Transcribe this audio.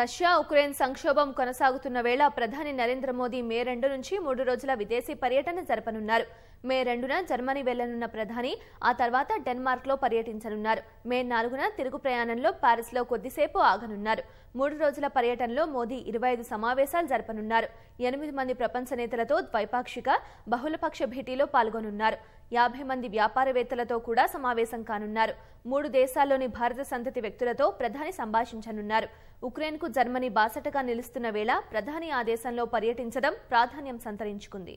Russia Ukraine సంక్షోభం కొనసాగుతున్న వేళ ప్రధాని నరేంద్ర మోదీ మే రెండు నుంచి మూడు రోజుల విదేశీ పర్యటన జరపనున్నారు మే రెండున జర్మనీ వెళ్లనున్న ప్రధాని ఆ తర్వాత డెన్మార్క్లో పర్యటించనున్నారు మే నాలుగున తిరుగు ప్రయాణంలో లో కొద్దిసేపు ఆగనున్నారు మూడు రోజుల పర్యటనలో మోదీ ఇరవై ఐదు సమావేశాలు జరపనున్నారు ఎనిమిది మంది ప్రపంచ నేతలతో ద్వైపాక్షిక బహుళపక్ష భేటీలో పాల్గొనున్నారు యాభై మంది వ్యాపారవేత్తలతో కూడా సమావేశం కానున్నారు మూడు దేశాల్లోని భారత సంతతి వ్యక్తులతో ప్రధాని సంభాషించనున్నారు ఉక్రెయిన్కు జర్మనీ బాసటగా నిలుస్తున్న వేళ ప్రధాని ఆ దేశంలో పర్యటించడం ప్రాధాన్యం సంతరించుకుంది